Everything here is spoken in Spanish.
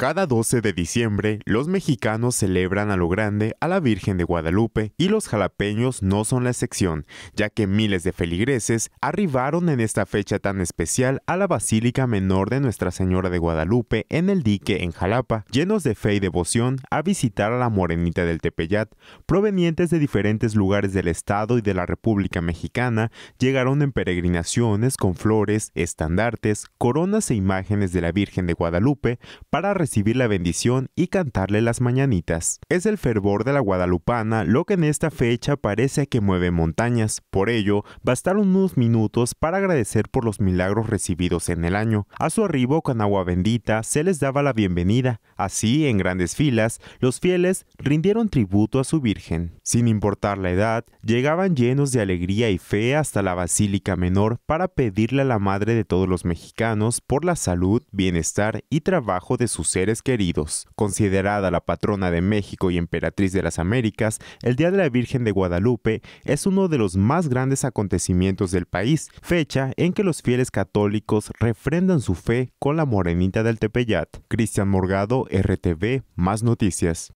Cada 12 de diciembre, los mexicanos celebran a lo grande a la Virgen de Guadalupe y los jalapeños no son la excepción, ya que miles de feligreses arribaron en esta fecha tan especial a la Basílica Menor de Nuestra Señora de Guadalupe en el dique en Jalapa, llenos de fe y devoción a visitar a la Morenita del Tepeyat. Provenientes de diferentes lugares del Estado y de la República Mexicana, llegaron en peregrinaciones con flores, estandartes, coronas e imágenes de la Virgen de Guadalupe para recibir recibir la bendición y cantarle las mañanitas. Es el fervor de la guadalupana lo que en esta fecha parece que mueve montañas. Por ello, bastaron unos minutos para agradecer por los milagros recibidos en el año. A su arribo con agua bendita se les daba la bienvenida. Así, en grandes filas, los fieles rindieron tributo a su Virgen. Sin importar la edad, llegaban llenos de alegría y fe hasta la Basílica Menor para pedirle a la Madre de todos los mexicanos por la salud, bienestar y trabajo de sus queridos. Considerada la patrona de México y emperatriz de las Américas, el Día de la Virgen de Guadalupe es uno de los más grandes acontecimientos del país, fecha en que los fieles católicos refrendan su fe con la morenita del Tepeyat. Cristian Morgado, RTV, más noticias.